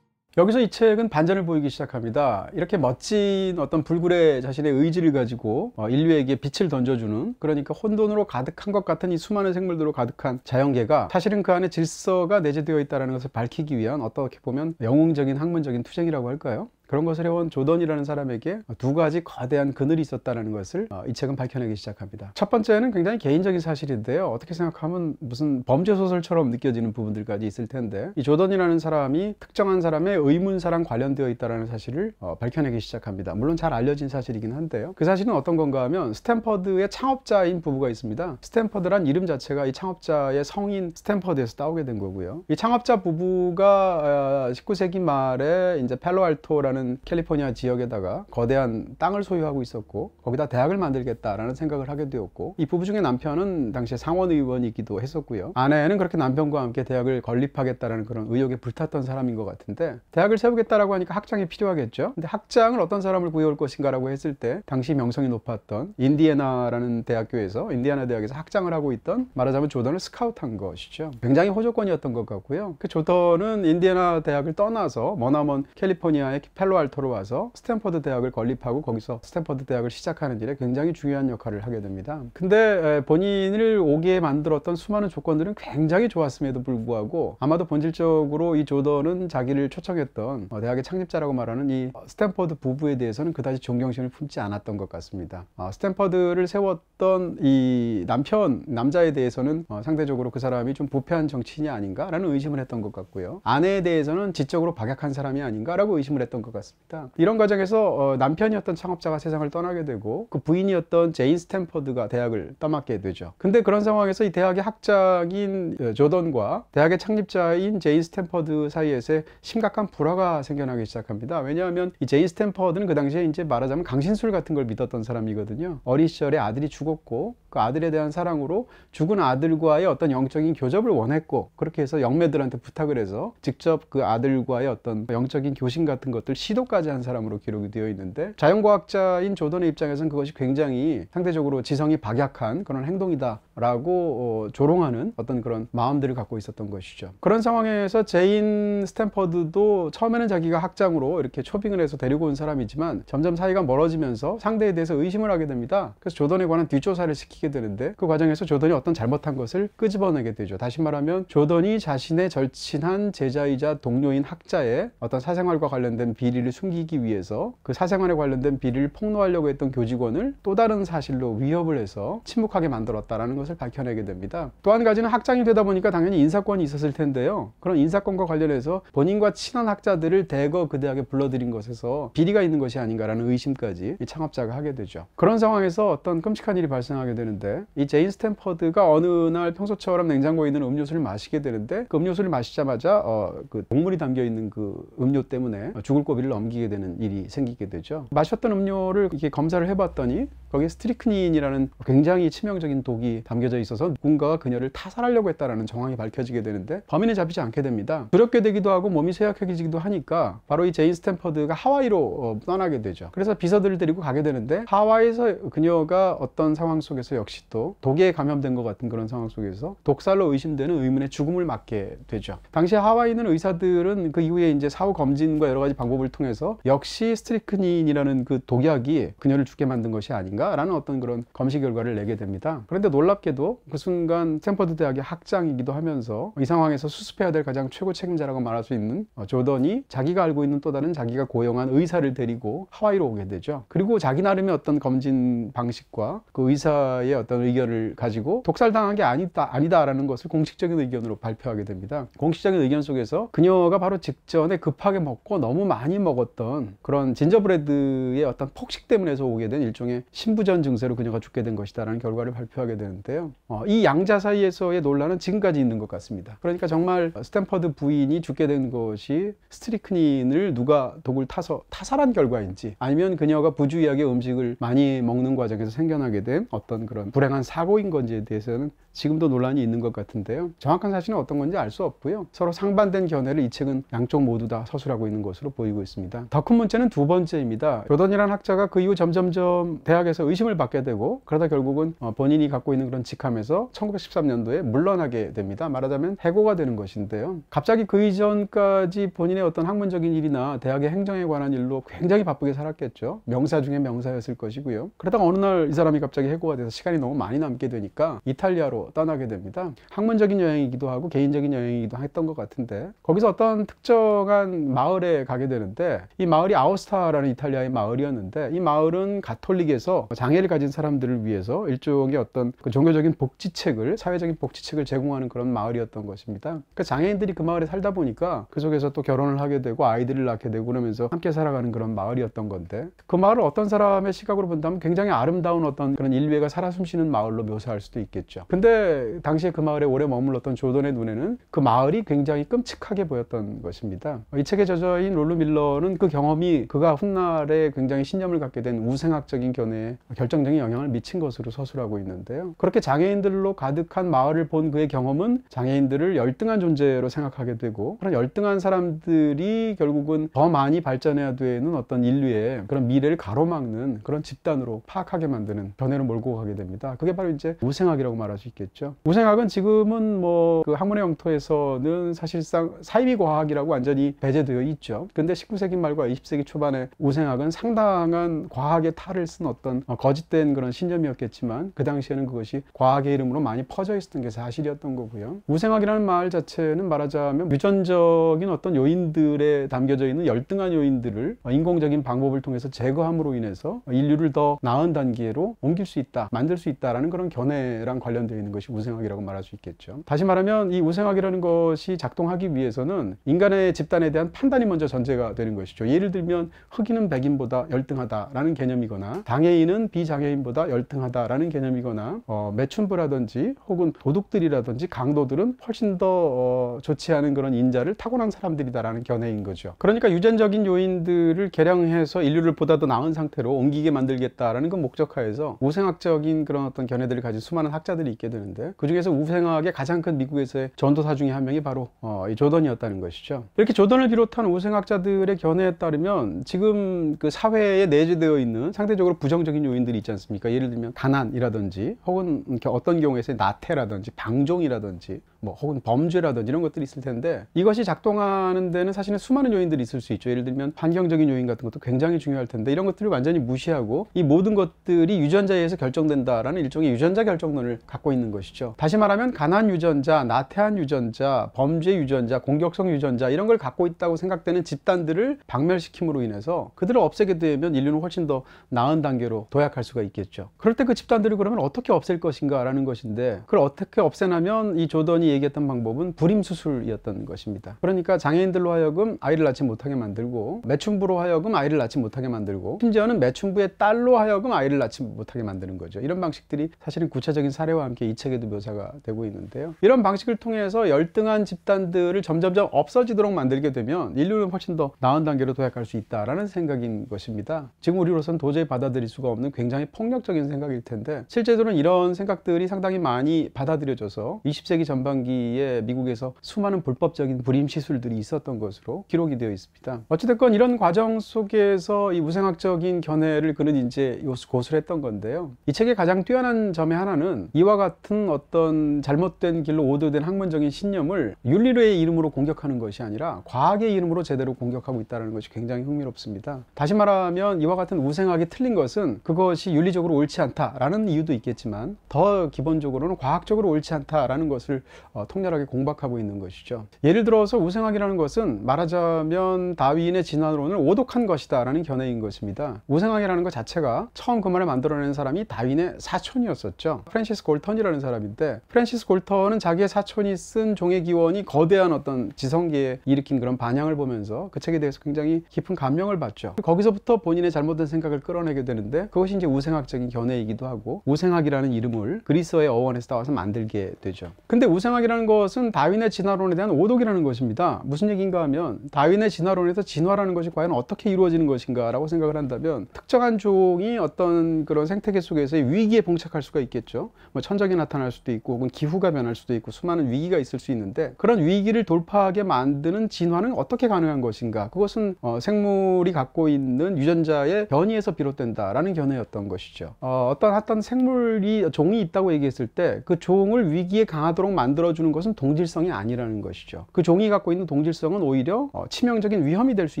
여기서 이 책은 반전을 보이기 시작합니다. 이렇게 멋진 어떤 불굴의 자신의 의지를 가지고 어, 인류에게 빛을 던져주는 그러니까 혼돈으로 가득한 것 같은 이 수많은 생물들로 가득한 자연계가 사실은 그 안에 질서가 내재되어 있다는 것을 밝히기 위한 어떻게 보면 영웅적인 학문적인 투쟁이라고 할까요? 그런 것을 해온 조던이라는 사람에게 두 가지 과대한 그늘이 있었다는 것을 어, 이 책은 밝혀내기 시작합니다. 첫 번째는 굉장히 개인적인 사실인데요. 어떻게 생각하면 무슨 범죄 소설처럼 느껴지는 부분들까지 있을 텐데 이 조던이라는 사람이 특정한 사람의 의문사랑 관련되어 있다는 사실을 어, 밝혀내기 시작합니다. 물론 잘 알려진 사실이긴 한데요. 그 사실은 어떤 건가 하면 스탠퍼드의 창업자인 부부가 있습니다. 스탠퍼드란 이름 자체가 이 창업자의 성인 스탠퍼드에서 따오게 된 거고요. 이 창업자 부부가 19세기 어, 말에 이제 펠로알토라는 있는 캘리포니아 지역에다가 거대한 땅을 소유하고 있었고 거기다 대학을 만들겠다라는 생각을 하게 되었고 이 부부 중에 남편은 당시에 상원의원이기도 했었고요. 아내는 그렇게 남편과 함께 대학을 건립하겠다라는 그런 의욕에 불탔던 사람인 것 같은데 대학을 세우겠다라고 하니까 학장이 필요하겠죠. 근데 학장을 어떤 사람을 구해올 것인가라고 했을 때 당시 명성이 높았던 인디애나라는 대학교에서 인디애나 대학에서 학장을 하고 있던 말하자면 조던을 스카우트한 것이죠. 굉장히 호조권이었던 것 같고요. 그 조던은 인디애나 대학을 떠나서 머나먼 캘리포니아의 펠로 팔로알토로 와서 스탠퍼드 대학을 건립하고 거기서 스탠퍼드 대학을 시작하는 일에 굉장히 중요한 역할을 하게 됩니다. 근데 본인을 오게 만들었던 수많은 조건들은 굉장히 좋았음에도 불구하고 아마도 본질적으로 이 조던은 자기를 초청했던 어, 대학의 창립자라고 말하는 이 어, 스탠퍼드 부부에 대해서는 그다지 존경심을 품지 않았던 것 같습니다. 어, 스탠퍼드를 세웠던 이 남편 남자에 대해서는 상대적으로 그 사람이 좀 부패한 정치인이 아닌가라는 의심을 했던 것 같고요. 아내에 대해서는 지적으로 박약한 사람이 아닌가라고 의심을 했던 것 같습니다. 같습니다. 이런 과정에서 어, 남편이었던 창업자가 세상을 떠나게 되고 그 부인이었던 제인 스탠퍼드가 대학을 떠맡게 되죠. 근데 그런 상황에서 이 대학의 학자인 어, 조던과 대학의 창립자인 제인 스탠퍼드 사이에서 심각한 불화가 생겨나기 시작합니다. 왜냐하면 이 제인 스탠퍼드는 그 당시에 이제 말하자면 강신술 같은 걸 믿었던 사람이거든요. 어린 시절에 아들이 죽었고 그 아들에 대한 사랑으로 죽은 아들과의 어떤 영적인 교접을 원했고 그렇게 해서 영매들한테 부탁을 해서 직접 그 아들과의 어떤 영적인 교신 같은 것들 시도까지 한 사람으로 기록이 되어 있는데 자연과학자인 조던의 입장에서는 그것이 굉장히 상대적으로 지성이 박약한 그런 행동이다라고 어, 조롱하는 어떤 그런 마음들을 갖고 있었던 것이죠. 그런 상황에서 제인 스탠퍼드도 처음에는 자기가 학장으로 이렇게 초빙을 해서 데리고 온 사람이지만 점점 사이가 멀어지면서 상대에 대해서 의심을 하게 됩니다. 그래서 조던에 관한 뒷조사를 시키 시키게 되는데 그 과정에서 조던이 어떤 잘못한 것을 끄집어내게 되죠. 다시 말하면 조던이 자신의 절친한 제자이자 동료인 학자의 어떤 사생활과 관련된 비리를 숨기기 위해서 그 사생활에 관련된 비리를 폭로하려고 했던 교직원을 또 다른 사실로 위협을 해서 침묵하게 만들었다라는 것을 밝혀내게 됩니다. 또한 가지는 학장이 되다 보니까 당연히 인사권이 있었을 텐데요. 그런 인사권과 관련해서 본인과 친한 학자들을 대거 그 대학에 불러들인 것에서 비리가 있는 것이 아닌가라는 의심까지 창업자가 하게 되죠. 그런 상황에서 어떤 끔찍한 일이 발생하게 되는 되는데 이 제인 스탠퍼드가 어느 날 평소처럼 냉장고에 있는 음료수를 마시게 되는데 그 음료수를 마시자마자 어, 그 동물이 담겨 있는 그 음료 때문에 죽을 고비를 넘기게 되는 일이 생기게 되죠. 마셨던 음료를 이렇게 검사를 해봤더니 거기에 스트리크닌이라는 굉장히 치명적인 독이 담겨져 있어서 누군가가 그녀를 타살하려고 했다라는 정황이 밝혀지게 되는데 범인이 잡히지 않게 됩니다. 두렵게 되기도 하고 몸이 쇠약해지기도 하니까 바로 이 제인 스탠퍼드가 하와이로 어, 떠나게 되죠. 그래서 비서들을 데리고 가게 되는데 하와이에서 그녀가 어떤 상황 속에서 역시 또 독에 감염된 것 같은 그런 상황 속에서 독살로 의심되는 의문의 죽음을 맞게 되죠. 당시 하와이는 의사들은 그 이후에 이제 사후 검진과 여러 가지 방법을 통해서 역시 스트리크닌이라는 그 독약이 그녀를 죽게 만든 것이 아닌가 아닌가 라는 어떤 그런 검시 결과를 내게 됩니다 그런데 놀랍게도 그 순간 스탠퍼드 대학의 학장이기도 하면서 이 상황에서 수습해야 될 가장 최고 책임자라고 말할 수 있는 어, 조던이 자기가 알고 있는 또 다른 자기가 고용한 의사를 데리고 하와이로 오게 되죠 그리고 자기 나름의 어떤 검진 방식과 그 의사의 어떤 의견을 가지고 독살당한 게 아니다 아니다라는 것을 공식적인 의견으로 발표하게 됩니다 공식적인 의견 속에서 그녀가 바로 직전에 급하게 먹고 너무 많이 먹었던 그런 진저브레드의 어떤 폭식 때문에서 오게 된 일종의 심 신부전 증세로 그녀가 죽게 된 것이다라는 결과를 발표하게 되는데요. 어, 이 양자 사이에서의 논란은 지금까지 있는 것 같습니다. 그러니까 정말 스탠퍼드 부인이 죽게 된 것이 스트리크닌을 누가 독을 타서 타살한 결과인지 아니면 그녀가 부주의하게 음식을 많이 먹는 과정에서 생겨나게 된 어떤 그런 불행한 사고인 건지에 대해서는 지금도 논란이 있는 것 같은데요. 정확한 사실은 어떤 건지 알 수 없고요. 서로 상반된 견해를 이 책은 양쪽 모두 다 서술하고 있는 것으로 보이고 있습니다. 더 큰 문제는 두 번째입니다. 조던이라는 학자가 그 이후 점점점 대학에서 대해서 의심을 받게 되고 그러다 결국은 어, 본인이 갖고 있는 그런 직함에서 1913년도에 물러나게 됩니다. 말하자면 해고가 되는 것인데요. 갑자기 그 이전까지 본인의 어떤 학문적인 일이나 대학의 행정에 관한 일로 굉장히 바쁘게 살았겠죠. 명사 중에 명사였을 것이고요. 그러다가 어느 날 이 사람이 갑자기 해고가 돼서 시간이 너무 많이 남게 되니까 이탈리아로 떠나게 됩니다. 학문적인 여행이기도 하고 개인적인 여행이기도 했던 것 같은데 거기서 어떤 특정한 마을에 가게 되는데 이 마을이 아우스타라는 이탈리아의 마을이었는데 이 마을은 가톨릭에서 뭐 장애를 가진 사람들을 위해서 일종의 어떤 그 종교적인 복지책을 사회적인 복지책을 제공하는 그런 마을이었던 것입니다. 그 장애인들이 그 마을에 살다 보니까 그 속에서 또 결혼을 하게 되고 아이들을 낳게 되고 그러면서 함께 살아가는 그런 마을이었던 건데 그 마을을 어떤 사람의 시각으로 본다면 굉장히 아름다운 어떤 그런 인류애가 살아 숨쉬는 마을로 묘사할 수도 있겠죠. 근데 당시에 그 마을에 오래 머물렀던 조던의 눈에는 그 마을이 굉장히 끔찍하게 보였던 것입니다. 이 책의 저자인 롤루 밀러는 그 경험이 그가 훗날에 굉장히 신념을 갖게 된 우생학적인 견해에 결정적인 영향을 미친 것으로 서술하고 있는데요. 그렇게 장애인들로 가득한 마을을 본 그의 경험은 장애인들을 열등한 존재로 생각하게 되고 그런 열등한 사람들이 결국은 더 많이 발전해야 되는 어떤 인류의 그런 미래를 가로막는 그런 집단으로 파악하게 만드는 변해를 몰고 가게 됩니다. 그게 바로 이제 우생학이라고 말할 수 있겠죠. 우생학은 지금은 뭐 그 학문의 영토에서는 사실상 사이비 과학이라고 완전히 배제되어 있죠. 근데 19세기 말과 20세기 초반에 우생학은 상당한 과학의 탈을 쓴 어떤 어, 거짓된 그런 신념이었겠지만 그 당시에는 그것이 과학의 이름으로 많이 퍼져 있었던 게 사실이었던 거고요. 우생학이라는 말 자체는 말하자면 유전적인 어떤 요인들에 담겨져 있는 열등한 요인들을 어, 인공적인 방법을 통해서 제거함으로 인해서 인류를 더 나은 단계로 옮길 수 있다, 만들 수 있다라는 그런 견해랑 관련되어 있는 것이 우생학이라고 말할 수 있겠죠. 다시 말하면 이 우생학이라는 것이 작동하기 위해서는 인간의 집단에 대한 판단이 먼저 전제가 되는 것이죠. 예를 들면 흑인은 백인보다 열등하다라는 개념이거나 당해인은 우리는 비장애인보다 열등하다라는 개념이거나 어, 매춘부라든지 혹은 도둑들이라든지 강도들은 훨씬 더 어, 좋지 않은 그런 인자를 타고난 사람들이다라는 견해인 거죠. 그러니까 유전적인 요인들을 개량해서 인류를 보다 더 나은 상태로 옮기게 만들겠다라는 건 목적하에서 우생학적인 그런 어떤 견해들을 가진 수많은 학자들이 있게 되는데 그 중에서 우생학의 가장 큰 미국에서의 전도사 중에 한 명이 바로 어, 이 조던이었다는 것이죠. 이렇게 조던을 비롯한 우생학자들의 견해에 따르면 지금 그 사회에 내재되어 있는 상대적으로 부정적인 부정적인 요인들이 있지 않습니까? 예를 들면 가난이라든지 혹은 어떤 경우에서 나태라든지 방종이라든지 뭐 혹은 범죄라든지 이런 것들이 있을 텐데 이것이 작동하는 데는 사실은 수많은 요인들이 있을 수 있죠. 예를 들면 환경적인 요인 같은 것도 굉장히 중요할 텐데 이런 것들을 완전히 무시하고 이 모든 것들이 유전자에 의해서 결정된다라는 일종의 유전자 결정론을 갖고 있는 것이죠. 다시 말하면 가난 유전자, 나태한 유전자, 범죄 유전자, 공격성 유전자 이런 걸 갖고 있다고 생각되는 집단들을 박멸시킴으로 인해서 그들을 없애게 되면 인류는 훨씬 더 나은 단계로 도약할 수가 있겠죠. 그럴 때 그 집단들을 그러면 어떻게 없앨 것인가라는 것인데 그걸 어떻게 없애냐면 이 조던이 얘기했던 방법은 불임 수술이었던 것입니다. 그러니까 장애인들로 하여금 아이를 낳지 못하게 만들고 매춘부로 하여금 아이를 낳지 못하게 만들고 심지어는 매춘부의 딸로 하여금 아이를 낳지 못하게 만드는 거죠. 이런 방식들이 사실은 구체적인 사례와 함께 이 책에도 묘사가 되고 있는데요. 이런 방식을 통해서 열등한 집단들을 점점점 없어지도록 만들게 되면 인류는 훨씬 더 나은 단계로 도약할 수 있다라는 생각인 것입니다. 지금 우리로선 도저히 받아들일 수가 없는 굉장히 폭력적인 생각일 텐데 실제로는 이런 생각들이 상당히 많이 받아들여져서 20세기 전반 전기에 미국에서 수많은 불법적인 불임 시술들이 있었던 것으로 기록이 되어 있습니다. 어찌됐건 이런 과정 속에서 이무생학적인 견해를 그는 이제 고수했던 건데요. 이 책의 가장 뛰어난 점의 하나는 이와 같은 어떤 잘못된 길로 오도된 학문적인 신념을 윤리의 로 이름으로 공격하는 것이 아니라 과학의 이름으로 제대로 공격하고 있다는 것이 굉장히 흥미롭습니다. 다시 말하면 이와 같은 우생학이 틀린 것은 그것이 윤리적으로 옳지 않다라는 이유도 있겠지만 더 기본적으로는 과학적으로 옳지 않다라는 것을 어, 통렬하게 공박하고 있는 것이죠. 예를 들어서 우생학이라는 것은 말하자면 다윈의 진화론을 오독한 것이다 라는 견해인 것입니다. 우생학이라는 것 자체가 처음 그 말을 만들어낸 사람이 다윈의 사촌이었었죠. 프랜시스 골턴이라는 사람인데 프랜시스 골턴은 자기의 사촌이 쓴 종의 기원이 거대한 어떤 지성계에 일으킨 그런 반향을 보면서 그 책에 대해서 굉장히 깊은 감명을 받죠. 거기서부터 본인의 잘못된 생각을 끌어내게 되는데 그것이 이제 우생학적인 견해이기도 하고 우생학이라는 이름을 그리스어의 어원에서 따와서 만들게 되죠. 근데 우생학 신학이라는 것은 다윈의 진화론에 대한 오독이라는 것입니다. 무슨 얘기인가 하면 다윈의 진화론에서 진화라는 것이 과연 어떻게 이루어지는 것인가라고 생각을 한다면 특정한 종이 어떤 그런 생태계 속에서의 위기에 봉착할 수가 있겠죠. 뭐 천적이 나타날 수도 있고 혹은 기후가 변할 수도 있고 수많은 위기가 있을 수 있는데 그런 위기를 돌파하게 만드는 진화는 어떻게 가능한 것인가? 그것은 어, 생물이 갖고 있는 유전자의 변이에서 비롯된다라는 견해였던 것이죠. 어, 어떤 어떤 생물이 종이 있다고 얘기했을 때 그 종을 위기에 강하도록 만들어 만들어주는 것은 동질성이 아니라는 것이죠. 그 종이 갖고 있는 동질성은 오히려 어, 치명적인 위험이 될 수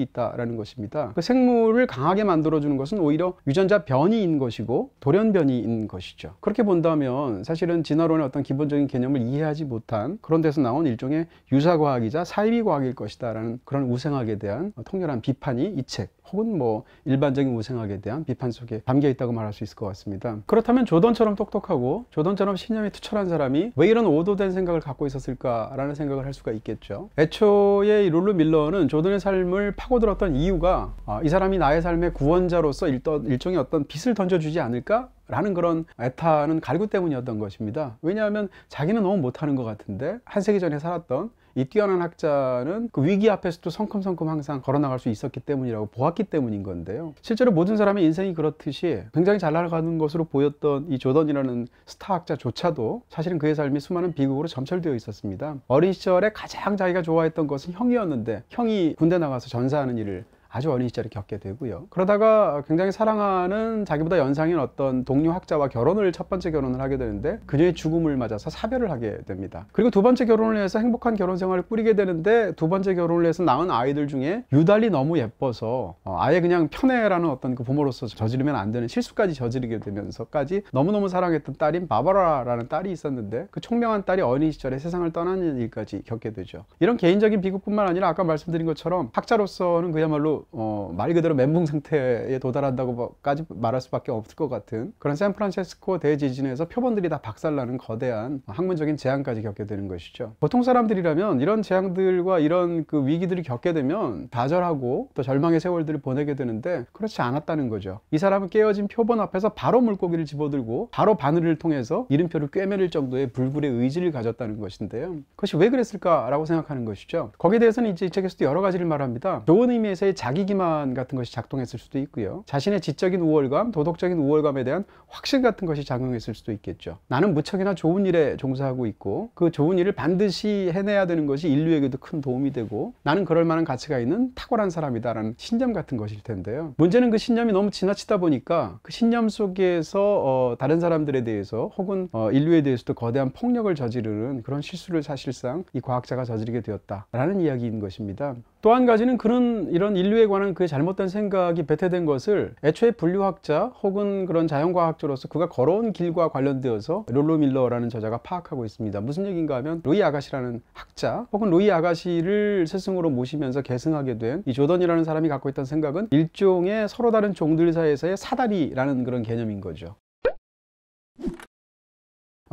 있다라는 것입니다. 그 생물을 강하게 만들어주는 것은 오히려 유전자 변이인 것이고 돌연변이인 것이죠. 그렇게 본다면 사실은 진화론의 어떤 기본적인 개념을 이해하지 못한 그런 데서 나온 일종의 유사과학이자 사이비과학일 것이다라는 그런 우생학에 대한 어, 통렬한 비판이 이책 혹은 뭐 일반적인 우생학에 대한 비판 속에 담겨 있다고 말할 수 있을 것 같습니다. 그렇다면 조던처럼 똑똑하고 조던처럼 신념이 투철한 사람이 왜 이런 오도된 생각을 갖고 있었을까라는 생각을 할 수가 있겠죠. 애초에 롤루 밀러는 조던의 삶을 파고들었던 이유가 아, 이 사람이 나의 삶의 구원자로서 일종의 어떤 빛을 던져주지 않을까? 라는 그런 애타는 갈구 때문이었던 것입니다. 왜냐하면 자기는 너무 못하는 것 같은데 한 세기 전에 살았던 이 뛰어난 학자는 그 위기 앞에서도 성큼성큼 항상 걸어나갈 수 있었기 때문이라고 보았기 때문인 건데요. 실제로 모든 사람의 인생이 그렇듯이 굉장히 잘 나가는 것으로 보였던 이 조던이라는 스타 학자조차도 사실은 그의 삶이 수많은 비극으로 점철되어 있었습니다. 어린 시절에 가장 자기가 좋아했던 것은 형이었는데 형이 군대 나가서 전사하는 일을 아주 어린 시절에 겪게 되고요. 그러다가 굉장히 사랑하는 자기보다 연상인 어떤 동료 학자와 결혼을 첫 번째 결혼을 하게 되는데 그녀의 죽음을 맞아서 사별을 하게 됩니다. 그리고 두 번째 결혼을 해서 행복한 결혼 생활을 꾸리게 되는데 두 번째 결혼을 해서 낳은 아이들 중에 유달리 너무 예뻐서 어, 아예 그냥 편애라는 어떤 그 부모로서 저지르면 안 되는 실수까지 저지르게 되면서까지 너무너무 사랑했던 딸인 바바라라는 딸이 있었는데 그 총명한 딸이 어린 시절에 세상을 떠나는 일까지 겪게 되죠. 이런 개인적인 비극뿐만 아니라 아까 말씀드린 것처럼 학자로서는 그야말로 어, 말 그대로 멘붕 상태에 도달한다고까지 뭐 말할 수밖에 없을 것 같은 그런 샌프란시스코 대지진에서 표본들이 다 박살나는 거대한 학문적인 재앙까지 겪게 되는 것이죠. 보통 사람들이라면 이런 재앙들과 이런 그 위기들을 겪게 되면 좌절하고 또 절망의 세월들을 보내게 되는데 그렇지 않았다는 거죠. 이 사람은 깨어진 표본 앞에서 바로 물고기를 집어들고 바로 바늘을 통해서 이름표를 꿰매릴 정도의 불굴의 의지를 가졌다는 것인데요. 그것이 왜 그랬을까라고 생각하는 것이죠. 거기에 대해서는 이제 이 책에서도 여러 가지를 말합니다. 좋은 의미에서의 자 자기기만 같은 것이 작동했을 수도 있고요. 자신의 지적인 우월감, 도덕적인 우월감에 대한 확신 같은 것이 작용했을 수도 있겠죠. 나는 무척이나 좋은 일에 종사하고 있고 그 좋은 일을 반드시 해내야 되는 것이 인류에게도 큰 도움이 되고 나는 그럴 만한 가치가 있는 탁월한 사람이다라는 신념 같은 것일 텐데요. 문제는 그 신념이 너무 지나치다 보니까 그 신념 속에서 어, 다른 사람들에 대해서 혹은 어, 인류에 대해서도 거대한 폭력을 저지르는 그런 실수를 사실상 이 과학자가 저지르게 되었다라는 이야기인 것입니다. 또한 가지는 그런 이런 인류에 관한 그 잘못된 생각이 배태된 것을 애초에 분류학자 혹은 그런 자연과학자로서 그가 걸어온 길과 관련되어서 롤로 밀러라는 저자가 파악하고 있습니다. 무슨 얘기인가 하면 루이 아가시라는 학자 혹은 루이 아가시를 스승으로 모시면서 계승하게 된 이 조던이라는 사람이 갖고 있던 생각은 일종의 서로 다른 종들 사이에서의 사다리라는 그런 개념인 거죠.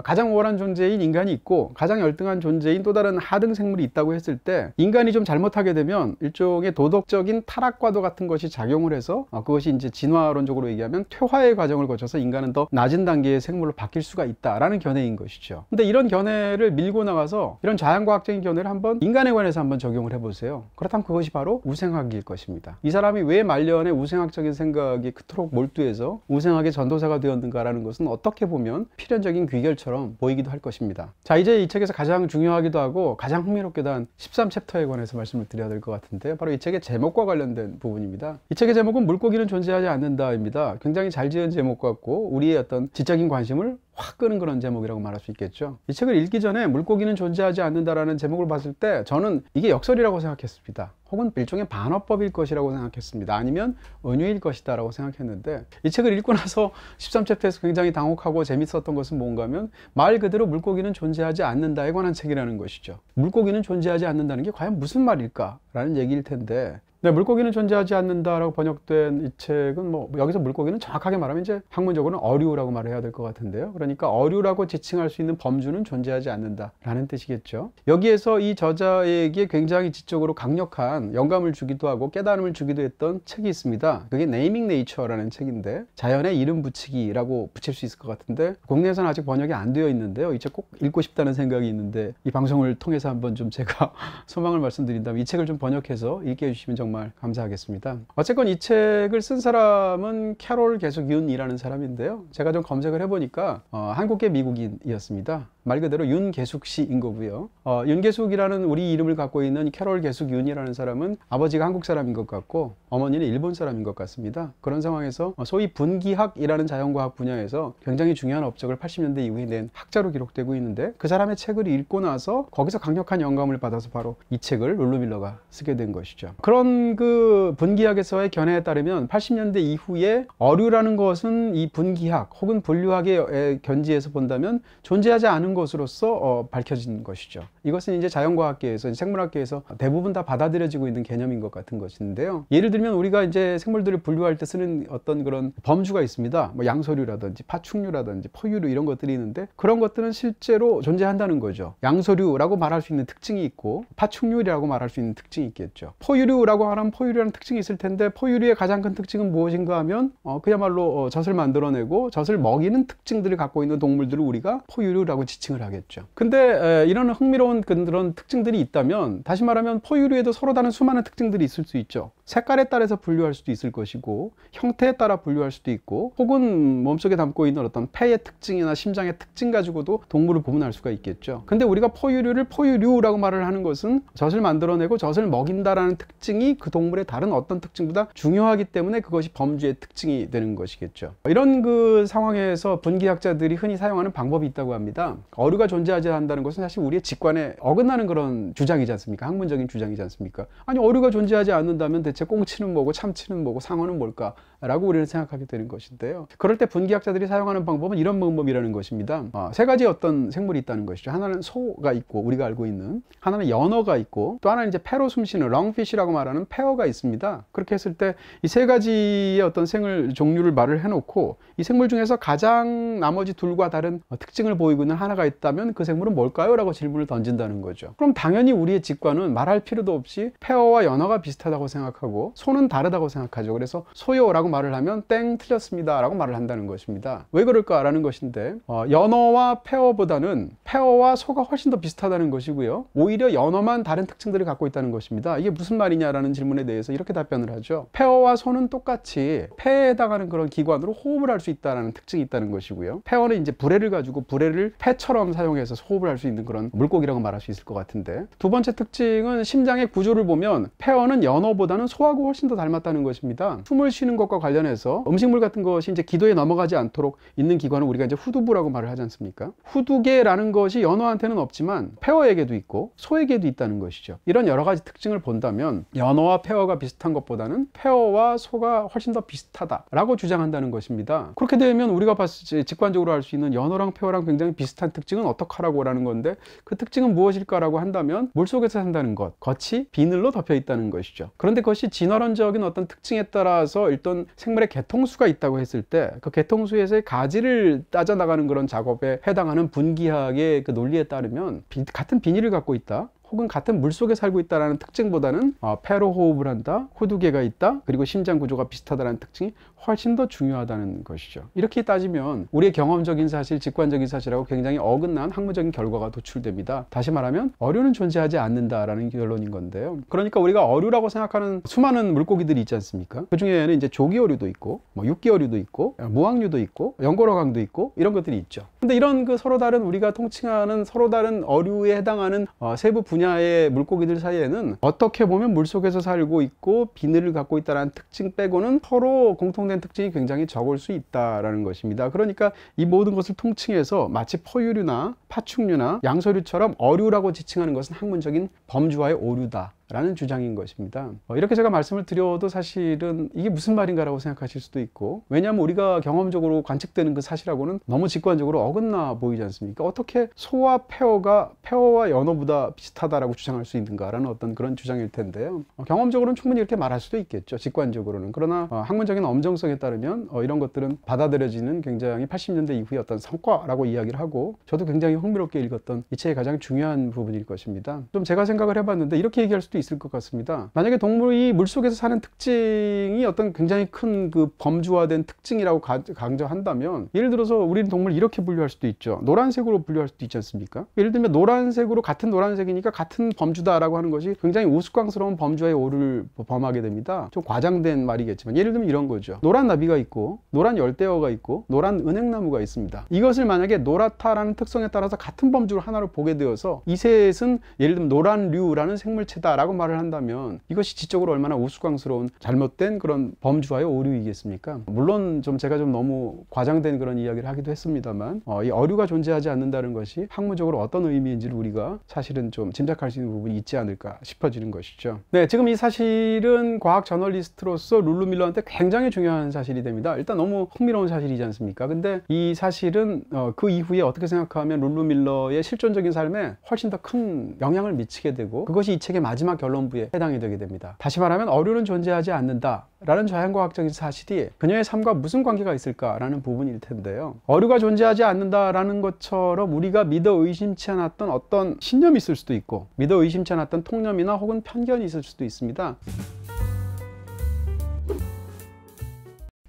가장 우월한 존재인 인간이 있고 가장 열등한 존재인 또 다른 하등 생물이 있다고 했을 때 인간이 좀 잘못하게 되면 일종의 도덕적인 타락과도 같은 것이 작용을 해서 어, 그것이 이제 진화론적으로 얘기하면 퇴화의 과정을 거쳐서 인간은 더 낮은 단계의 생물로 바뀔 수가 있다라는 견해인 것이죠. 근데 이런 견해를 밀고 나가서 이런 자연과학적인 견해를 한번 인간에 관해서 한번 적용을 해보세요. 그렇다면 그것이 바로 우생학일 것입니다. 이 사람이 왜 말년에 우생학적인 생각이 그토록 몰두해서 우생학의 전도사가 되었는가라는 것은 어떻게 보면 필연적인 귀결처럼 것처럼 보이기도 할 것입니다. 자, 이제 이 책에서 가장 중요하기도 하고 가장 흥미롭기도 한 13챕터에 관해서 말씀을 드려야 될 것 같은데 바로 이 책의 제목과 관련된 부분입니다. 이 책의 제목은 물고기는 존재하지 않는다입니다. 굉장히 잘 지은 제목 같고 우리의 어떤 지적인 관심을 확 끄는 그런 제목이라고 말할 수 있겠죠. 이 책을 읽기 전에 물고기는 존재하지 않는다라는 제목을 봤을 때 저는 이게 역설이라고 생각했습니다. 혹은 일종의 반어법일 것이라고 생각했습니다. 아니면 은유일 것이다 라고 생각했는데 이 책을 읽고 나서 13챕터에서 굉장히 당혹하고 재밌었던 것은 뭔가 하면 말 그대로 물고기는 존재하지 않는다에 관한 책이라는 것이죠. 물고기는 존재하지 않는다는 게 과연 무슨 말일까? 라는 얘기일 텐데 네, 물고기는 존재하지 않는다라고 번역된 이 책은 뭐 여기서 물고기는 정확하게 말하면 이제 학문적으로는 어류라고 말해야 될 것 같은데요. 그러니까 어류라고 지칭할 수 있는 범주는 존재하지 않는다라는 뜻이겠죠. 여기에서 이 저자에게 굉장히 지적으로 강력한 영감을 주기도 하고 깨달음을 주기도 했던 책이 있습니다. 그게 네이밍 네이처라는 책인데 자연의 이름 붙이기라고 붙일 수 있을 것 같은데 국내에서는 아직 번역이 안 되어 있는데요. 이 책 꼭 읽고 싶다는 생각이 있는데 이 방송을 통해서 한번 좀 제가 소망을 말씀드린다면 이 책을 좀 번역해서 읽게 해주시면 정말 정말 감사하겠습니다. 어쨌건 이 책을 쓴 사람은 캐롤 계속 윤이라는 사람인데요. 제가 좀 검색을 해보니까 어, 한국계 미국인이었습니다. 말 그대로 윤계숙 씨인 거고요. 어, 윤계숙이라는 우리 이름을 갖고 있는 캐롤 계숙 윤이라는 사람은 아버지가 한국 사람인 것 같고 어머니는 일본 사람인 것 같습니다. 그런 상황에서 어, 소위 분기학이라는 자연과학 분야에서 굉장히 중요한 업적을 80년대 이후에 낸 학자로 기록되고 있는데 그 사람의 책을 읽고 나서 거기서 강력한 영감을 받아서 바로 이 책을 롤루밀러가 쓰게 된 것이죠. 그런 그 분기학에서의 견해에 따르면 80년대 이후에 어류라는 것은 이 분기학 혹은 분류학의 견지에서 본다면 존재하지 않은 것으로서 어, 밝혀진 것이죠. 이것은 이제 자연과학계에서 생물학계에서 대부분 다 받아들여지고 있는 개념인 것 같은 것인데요. 예를 들면 우리가 이제 생물들을 분류할 때 쓰는 어떤 그런 범주가 있습니다. 뭐 양서류라든지 파충류라든지 포유류 이런 것들이 있는데 그런 것들은 실제로 존재한다는 거죠. 양서류라고 말할 수 있는 특징이 있고 파충류라고 말할 수 있는 특징이 있겠죠. 포유류라고 하면 포유류라는 특징이 있을 텐데 포유류의 가장 큰 특징은 무엇인가 하면 어, 그야말로 어, 젖을 만들어내고 젖을 먹이는 특징들을 갖고 있는 동물들을 우리가 포유류라고 지 지칭을 하겠죠. 근데 이런 흥미로운 그런 특징들이 있다면 다시 말하면 포유류에도 서로 다른 수많은 특징들이 있을 수 있죠. 색깔에 따라서 분류할 수도 있을 것이고 형태에 따라 분류할 수도 있고 혹은 몸속에 담고 있는 어떤 폐의 특징이나 심장의 특징 가지고도 동물을 구분할 수가 있겠죠 근데 우리가 포유류를 포유류라고 말을 하는 것은 젖을 만들어내고 젖을 먹인다라는 특징이 그 동물의 다른 어떤 특징보다 중요하기 때문에 그것이 범주의 특징이 되는 것이겠죠 이런 그 상황에서 분기학자들이 흔히 사용하는 방법이 있다고 합니다 어류가 존재하지 않는다는 것은 사실 우리의 직관에 어긋나는 그런 주장이지 않습니까 학문적인 주장이지 않습니까 아니 어류가 존재하지 않는다면 대체 대체 꽁치는 뭐고 참치는 뭐고 상어는 뭘까라고 우리는 생각하게 되는 것인데요. 그럴 때 분기학자들이 사용하는 방법은 이런 방법이라는 것입니다. 어, 세 가지 어떤 생물이 있다는 것이죠. 하나는 소가 있고 우리가 알고 있는 하나는 연어가 있고 또 하나는 이제 패로 숨쉬는 롱피시라고 말하는 페어가 있습니다. 그렇게 했을 때 이 세 가지의 어떤 생물 종류를 말을 해놓고 이 생물 중에서 가장 나머지 둘과 다른 특징을 보이고 있는 하나가 있다면 그 생물은 뭘까요? 라고 질문을 던진다는 거죠. 그럼 당연히 우리의 직관은 말할 필요도 없이 페어와 연어가 비슷하다고 생각하고 다르고 손은 다르다고 생각하죠. 그래서 소요라고 말을 하면 땡 틀렸습니다 라고 말을 한다는 것입니다. 왜 그럴까라는 것인데 어, 연어와 페어보다는 페어와 소가 훨씬 더 비슷하다는 것이고요. 오히려 연어만 다른 특징들을 갖고 있다는 것입니다. 이게 무슨 말이냐라는 질문에 대해서 이렇게 답변을 하죠. 페어와 소는 똑같이 폐에 해당하는 그런 기관으로 호흡을 할 수 있다는 특징이 있다는 것이고요. 페어는 이제 부레를 가지고 부레를 폐처럼 사용해서 호흡을 할 수 있는 그런 물고기라고 말할 수 있을 것 같은데 두 번째 특징은 심장의 구조를 보면 페어는 연어보다는 소 소하고 훨씬 더 닮았다는 것입니다. 숨을 쉬는 것과 관련해서 음식물 같은 것이 이제 기도에 넘어가지 않도록 있는 기관을 우리가 이제 후두부라고 말을 하지 않습니까? 후두개라는 것이 연어한테는 없지만 페어에게도 있고 소에게도 있다는 것이죠. 이런 여러 가지 특징을 본다면 연어와 페어가 비슷한 것보다는 페어와 소가 훨씬 더 비슷하다라고 주장한다는 것입니다. 그렇게 되면 우리가 봤을 때 직관적으로 알 수 있는 연어랑 페어랑 굉장히 비슷한 특징은 어떡하라고라는 건데 그 특징은 무엇일까라고 한다면 물속에서 산다는 것, 겉이 비늘로 덮여 있다는 것이죠. 그런데 그것이 그것이 진화론적인 어떤 특징에 따라서 일단 생물의 개통수가 있다고 했을 때 그 개통수에서의 가지를 따져 나가는 그런 작업에 해당하는 분기학의 그 논리에 따르면 같은 비닐을 갖고 있다. 혹은 같은 물속에 살고 있다는 특징보다는 어, 폐로호흡을 한다, 호두개가 있다, 그리고 심장 구조가 비슷하다는 특징이 훨씬 더 중요하다는 것이죠. 이렇게 따지면 우리의 경험적인 사실, 직관적인 사실하고 굉장히 어긋난 학문적인 결과가 도출됩니다. 다시 말하면 어류는 존재하지 않는다라는 결론인 건데요. 그러니까 우리가 어류라고 생각하는 수많은 물고기들이 있지 않습니까? 그 중에는 이제 조기 어류도 있고, 뭐 육기 어류도 있고, 무항류도 있고, 연골어강도 있고 이런 것들이 있죠. 근데 이런 그 서로 다른 우리가 통칭하는 서로 다른 어류에 해당하는 어, 세부 분 분야의 물고기들 사이에는 어떻게 보면 물속에서 살고 있고 비늘을 갖고 있다는 특징 빼고는 서로 공통된 특징이 굉장히 적을 수 있다는 것입니다. 그러니까 이 모든 것을 통칭해서 마치 포유류나 파충류나 양서류처럼 어류라고 지칭하는 것은 학문적인 범주화의 오류다. 라는 주장인 것입니다. 어, 이렇게 제가 말씀을 드려도 사실은 이게 무슨 말인가라고 생각하실 수도 있고 왜냐하면 우리가 경험적으로 관측되는 그 사실하고는 너무 직관적으로 어긋나 보이지 않습니까? 어떻게 소와 폐어가폐어와 연어보다 비슷하다라고 주장할 수 있는가라는 어떤 그런 주장일 텐데요. 어, 경험적으로는 충분히 이렇게 말할 수도 있겠죠. 직관적으로는 그러나 어, 학문적인 엄정성에 따르면 이런 것들은 받아들여지는 굉장히 80년대 이후의 어떤 성과라고 이야기를 하고 저도 굉장히 흥미롭게 읽었던 이 책의 가장 중요한 부분일 것입니다. 좀 제가 생각을 해봤는데 이렇게 얘기할 수도 있을 것 같습니다. 만약에 동물이 물속에서 사는 특징이 어떤 굉장히 큰 그 범주화된 특징이라고 강조한다면 예를 들어서 우리는 동물 이렇게 분류할 수도 있죠. 노란색으로 분류할 수도 있지 않습니까? 예를 들면 노란색으로 같은 노란색이니까 같은 범주다라고 하는 것이 굉장히 우스꽝스러운 범주에 오를 범하게 됩니다. 좀 과장된 말이겠지만 예를 들면 이런 거죠. 노란 나비가 있고 노란 열대어가 있고 노란 은행나무가 있습니다. 이것을 만약에 노랗다라는 특성에 따라서 같은 범주를 하나로 보게 되어서 이 셋은 예를 들면 노란류라는 생물체다라고 라고 말을 한다면 이것이 지적으로 얼마나 우스꽝스러운 잘못된 그런 범주와의 오류이겠습니까? 물론 좀 제가 좀 너무 과장된 그런 이야기를 하기도 했습니다만 어, 이 어류가 존재하지 않는다는 것이 학문적으로 어떤 의미인지를 우리가 사실은 좀 짐작할 수 있는 부분이 있지 않을까 싶어지는 것이죠. 네, 지금 이 사실은 과학 저널리스트로서 룰루 밀러한테 굉장히 중요한 사실이 됩니다. 일단 너무 흥미로운 사실이지 않습니까? 근데 이 사실은 어, 그 이후에 어떻게 생각하면 룰루 밀러의 실존적인 삶에 훨씬 더 큰 영향을 미치게 되고 그것이 이 책의 마지막 결론부에 해당이 되게 됩니다. 다시 말하면 어류는 존재하지 않는다 라는 자연과학적인 사실이 그녀의 삶과 무슨 관계가 있을까라는 부분일 텐데요. 어류가 존재하지 않는다라는 것처럼 우리가 믿어 의심치 않았던 어떤 신념이 있을 수도 있고 믿어 의심치 않았던 통념이나 혹은 편견이 있을 수도 있습니다.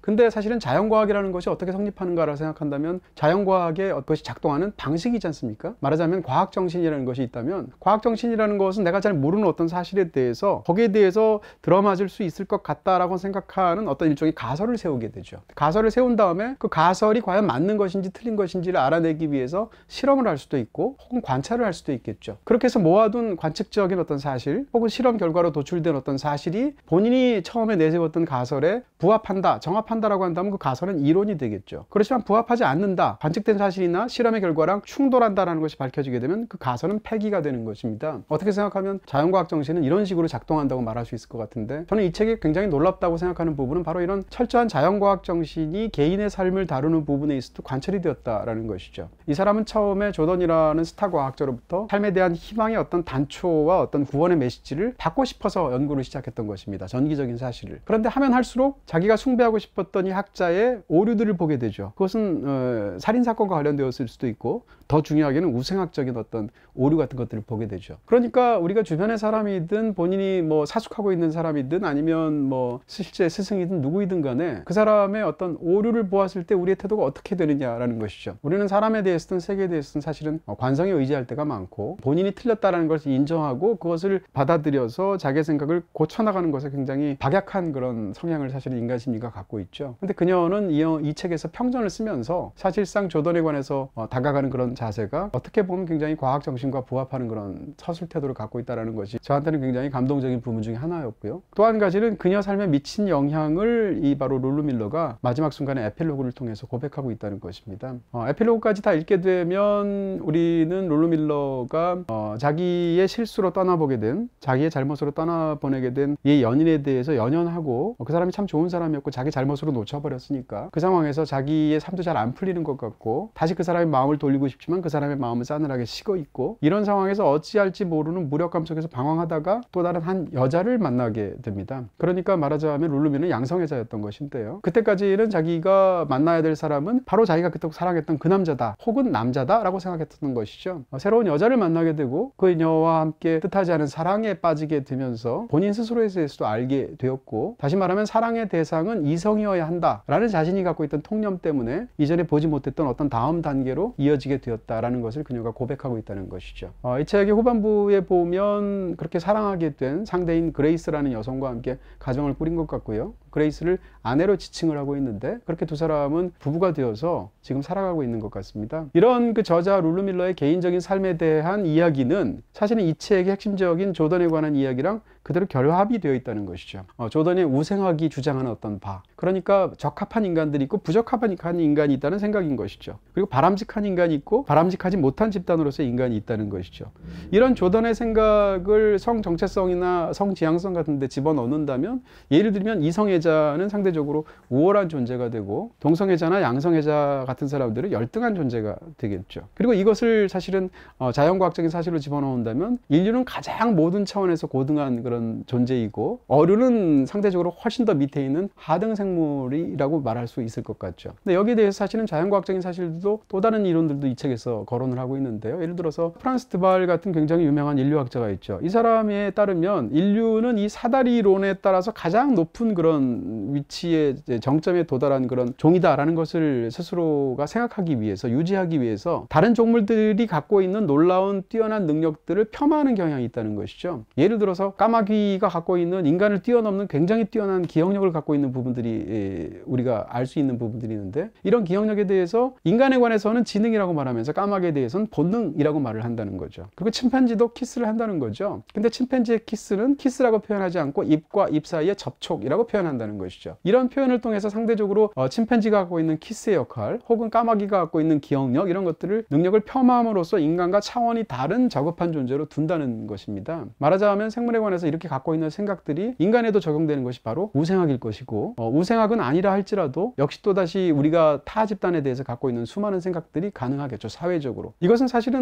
근데 사실은 자연과학이라는 것이 어떻게 성립하는가라고 생각한다면 자연과학의 어, 그것이 작동하는 방식이지 않습니까? 말하자면 과학정신이라는 것이 있다면 과학정신이라는 것은 내가 잘 모르는 어떤 사실에 대해서 거기에 대해서 들어맞을 수 있을 것 같다라고 생각하는 어떤 일종의 가설을 세우게 되죠. 가설을 세운 다음에 그 가설이 과연 맞는 것인지 틀린 것인지를 알아내기 위해서 실험을 할 수도 있고 혹은 관찰을 할 수도 있겠죠. 그렇게 해서 모아둔 관측적인 어떤 사실 혹은 실험 결과로 도출된 어떤 사실이 본인이 처음에 내세웠던 가설에 부합한다, 정합한다라고 한다면 그 가설은 이론이 되겠죠. 그렇지만 부합하지 않는다, 관측된 사실이나 실험의 결과랑 충돌한다라는 것이 밝혀지게 되면 그 가설은 폐기가 되는 것입니다. 어떻게 생각하면 자연과학 정신은 이런 식으로 작동한다고 말할 수 있을 것 같은데 저는 이 책이 굉장히 놀랍다고 생각하는 부분은 바로 이런 철저한 자연과학 정신이 개인의 삶을 다루는 부분에 있어도 관철이 되었다라는 것이죠. 이 사람은 처음에 조던이라는 스타 과학자로부터 삶에 대한 희망의 어떤 단초와 어떤 구원의 메시지를 받고 싶어서 연구를 시작했던 것입니다. 전기적인 사실을. 그런데 하면 할수록 자기가 숭배하고 싶었던 이 학자의 오류들을 보게 되죠. 그것은 어, 살인 사건과 관련되었을 수도 있고 더 중요하게는 우생학적인 어떤 오류 같은 것들을 보게 되죠. 그러니까 우리가 주변의 사람이든 본인이 뭐 사숙하고 있는 사람이든 아니면 뭐 실제 스승이든 누구이든 간에 그 사람의 어떤 오류를 보았을 때 우리의 태도가 어떻게 되느냐라는 것이죠. 우리는 사람에 대해서든 세계에 대해서든 사실은 어, 관성에 의지할 때가 많고 본인이 틀렸다라는 것을 인정하고 그것을 받아들여서 자기 생각을 고쳐나가는 것에 굉장히 박약한 그런 성향을 사실 은 인간 심리가 갖고 있죠. 근데 그녀는 이, 어, 이 책에서 평전을 쓰면서 사실상 조던에 관해서 어, 다가가는 그런 자세가 어떻게 보면 굉장히 과학 정신과 부합하는 그런 서술 태도를 갖고 있다는 것이 저한테는 굉장히 감동적인 부분 중에 하나였고요. 또 한 가지는 그녀 삶에 미친 영향을 이 바로 롤루 밀러가 마지막 순간에 에필로그를 통해서 고백하고 있다는 것입니다. 어, 에필로그까지 다 읽게 되면 우리는 롤루 밀러가 어, 자기의 실수로 떠나보게 된 자기의 잘못으로 떠나보내게 된 이 연인에 대해서 연연하고 어, 그 사람이 참 좋은 사람이었고 자기 잘못으로 놓쳐버렸으니까 그 상황에서 자기의 삶도 잘 안 풀리는 것 같고 다시 그 사람의 마음을 돌리고 싶지만 있지만 그 사람의 마음은 싸늘하게 식어 있고 이런 상황에서 어찌할지 모르는 무력감 속에서 방황하다가 또 다른 한 여자를 만나게 됩니다. 그러니까 말하자면 룰루미는 양성애자였던 것인데요. 그때까지는 자기가 만나야 될 사람은 바로 자기가 그때 사랑했던 그 남자다 혹은 남자다 라고 생각했던 것이죠. 어, 새로운 여자를 만나게 되고 그여와 함께 뜻하지 않은 사랑에 빠지게 되면서 본인 스스로에 대해서도 알게 되었고 다시 말하면 사랑의 대상은 이성이어야 한다라는 자신이 갖고 있던 통념 때문에 이전에 보지 못했던 어떤 다음 단계로 이어지게 되었 되었다라는 것을 그녀가 고백하고 있다는 것이죠. 어, 이 책의 후반부에 보면 그렇게 사랑하게 된 상대인 그레이스라는 여성과 함께 가정을 꾸린 것 같고요. 그레이스를 아내로 지칭을 하고 있는데 그렇게 두 사람은 부부가 되어서 지금 살아가고 있는 것 같습니다. 이런 그 저자 룰루 밀러의 개인적인 삶에 대한 이야기는 사실은 이 책의 핵심적인 조던에 관한 이야기랑 그대로 결합이 되어 있다는 것이죠. 어, 조던의 우생학이 주장하는 어떤 바. 그러니까 적합한 인간들이 있고 부적합한 인간이 있다는 생각인 것이죠. 그리고 바람직한 인간이 있고 바람직하지 못한 집단으로서 인간이 있다는 것이죠. 이런 조던의 생각을 성 정체성이나 성 지향성 같은 데 집어넣는다면 예를 들면 이성애자는 상대적으로 우월한 존재가 되고 동성애자나 양성애자 같은 사람들은 열등한 존재가 되겠죠. 그리고 이것을 사실은 어, 자연과학적인 사실로 집어넣는다면 인류는 가장 모든 차원에서 고등한 그런 존재이고 어류는 상대적으로 훨씬 더 밑에 있는 하등 생물이라고 말할 수 있을 것 같죠. 근데 여기에 대해서 사실은 자연과학적인 사실도 들또 다른 이론들도 이 책에서 거론을 하고 있는데요. 예를 들어서 프란스 드발 같은 굉장히 유명한 인류학자가 있죠. 이 사람에 따르면 인류는 이 사다리론에 따라서 가장 높은 그런 위치에 정점에 도달한 그런 종이다라는 것을 스스로가 생각하기 위해서 유지하기 위해서 다른 종물들이 갖고 있는 놀라운 뛰어난 능력들을 폄하하는 경향이 있다는 것이죠. 예를 들어서 까마 사마귀가 갖고 있는 인간을 뛰어넘는 굉장히 뛰어난 기억력을 갖고 있는 부분들이 예, 우리가 알 수 있는 부분들이 있는데 이런 기억력에 대해서 인간에 관해서는 지능이라고 말하면서 까마귀에 대해서는 본능이라고 말을 한다는 거죠. 그리고 침팬지도 키스를 한다는 거죠. 근데 침팬지의 키스는 키스라고 표현하지 않고 입과 입 사이의 접촉이라고 표현한다는 것이죠. 이런 표현을 통해서 상대적으로 어, 침팬지가 갖고 있는 키스의 역할 혹은 까마귀가 갖고 있는 기억력 이런 것들을 능력을 폄하함으로써 인간과 차원이 다른 작업한 존재로 둔다는 것입니다. 말하자면 생물에 관해서 이렇게 갖고 있는 생각들이 인간에도 적용되는 것이 바로 우생학일 것이고 어, 우생학은 아니라 할지라도 역시 또다시 우리가 타 집단에 대해서 갖고 있는 수많은 생각들이 가능하겠죠 사회적으로 이것은 사실은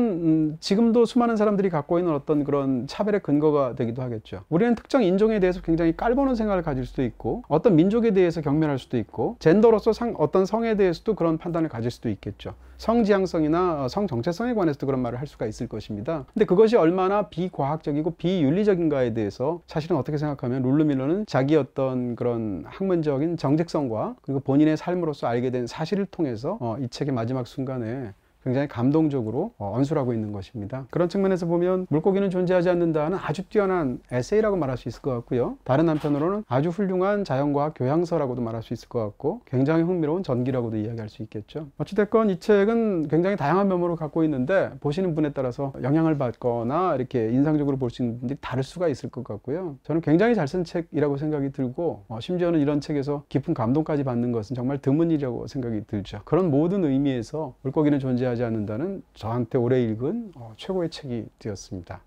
음, 지금도 수많은 사람들이 갖고 있는 어떤 그런 차별의 근거가 되기도 하겠죠 우리는 특정 인종에 대해서 굉장히 깔보는 생각을 가질 수도 있고 어떤 민족에 대해서 경멸할 수도 있고 젠더로서 상, 어떤 성에 대해서도 그런 판단을 가질 수도 있겠죠 성지향성이나 어, 성정체성에 관해서도 그런 말을 할 수가 있을 것입니다. 근데 그것이 얼마나 비과학적이고 비윤리적인가에 대해서 사실은 어떻게 생각하면 룰루밀러는 자기 어떤 그런 학문적인 정직성과 그리고 본인의 삶으로서 알게 된 사실을 통해서 어, 이 책의 마지막 순간에 굉장히 감동적으로 어, 언술하고 있는 것입니다. 그런 측면에서 보면 물고기는 존재하지 않는다는 아주 뛰어난 에세이라고 말할 수 있을 것 같고요. 다른 한편으로는 아주 훌륭한 자연과학 교양서라고도 말할 수 있을 것 같고 굉장히 흥미로운 전기라고도 이야기할 수 있겠죠. 어찌됐건 이 책은 굉장히 다양한 면모를 갖고 있는데 보시는 분에 따라서 영향을 받거나 이렇게 인상적으로 볼 수 있는 분들이 다를 수가 있을 것 같고요. 저는 굉장히 잘 쓴 책이라고 생각이 들고 어, 심지어는 이런 책에서 깊은 감동까지 받는 것은 정말 드문 일이라고 생각이 들죠. 그런 모든 의미에서 물고기는 존재 하지 않는다는 저한테 오래 읽은 어, 최고의 책이 되었습니다.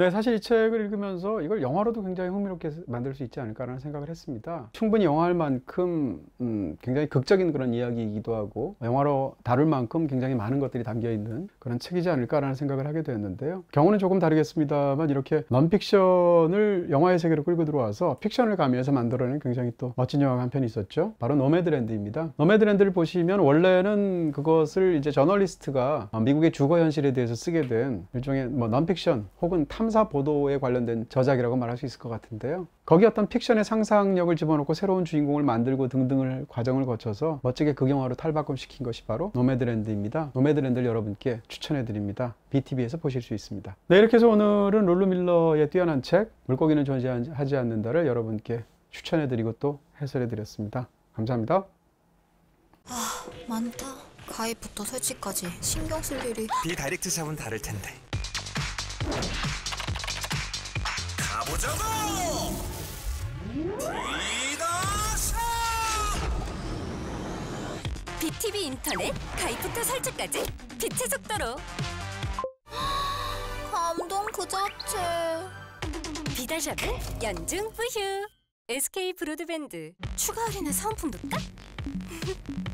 네, 사실 이 책을 읽으면서 이걸 영화로도 굉장히 흥미롭게 만들 수 있지 않을까라는 생각을 했습니다. 충분히 영화할 만큼 음, 굉장히 극적인 그런 이야기이기도 하고 영화로 다룰 만큼 굉장히 많은 것들이 담겨 있는 그런 책이지 않을까라는 생각을 하게 되었는데요. 경우는 조금 다르겠습니다만 이렇게 넌픽션을 영화의 세계로 끌고 들어와서 픽션을 가미해서 만들어낸 굉장히 또 멋진 영화가 한 편 있었죠. 바로 노매드랜드입니다. 노매드랜드를 보시면 원래는 그것을 이제 저널리스트가 미국의 주거 현실에 대해서 쓰게 된 일종의 뭐 넌픽션 혹은 탐 탐사 보도에 관련된 저작이라고 말할 수 있을 것 같은데요. 거기 어떤 픽션의 상상력을 집어넣고 새로운 주인공을 만들고 등등을 과정을 거쳐서 멋지게 극영화로 탈바꿈시킨 것이 바로 노매드랜드입니다. 노매드랜드를 여러분께 추천해드립니다. BTV에서 보실 수 있습니다. 네, 이렇게 해서 오늘은 롤루밀러의 뛰어난 책 물고기는 존재하지 않는다를 여러분께 추천해드리고 또 해설해드렸습니다. 감사합니다. 아, 많다. 가입부터 설치까지 신경 쓸 일이 비다이렉트 샵은 다를 텐데 보자고! BTV 인터넷 가입부터 설치까지 빛의 속도로 감동 그 자체 비다샵은 연중 후휴 SK 브로드밴드 추가 할인의 사은품도 까?